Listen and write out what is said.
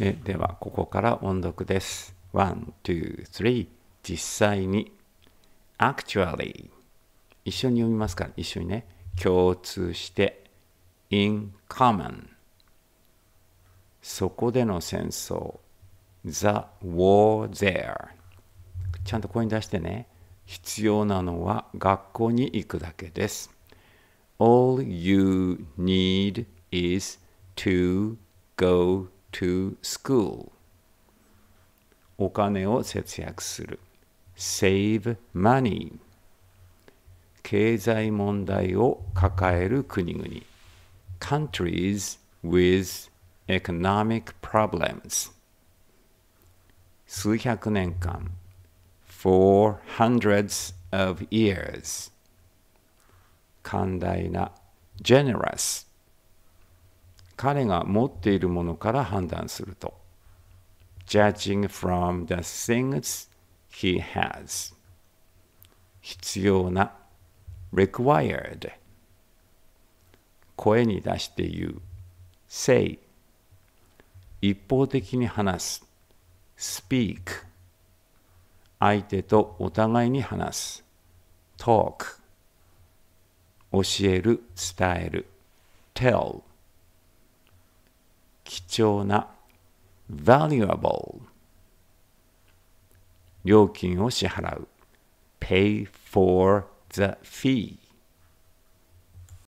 えではここから音読です。1、2、3実際に actually 一緒に読みますから一緒にね共通して in common そこでの戦争 the war there ちゃんと声に出してね必要なのは学校に行くだけです all you need is to go to school お金を節約する save money 経済問題を抱える国々 countries with economic problems 数百年間 for hundreds of years 寛大な generous 彼が持っているものから判断すると。judging from the things he has 必要な required 声に出して言う say 一方的に話す speak 相手とお互いに話す talk 教える伝える tell 重な valuable 料金を支払う pay for the fee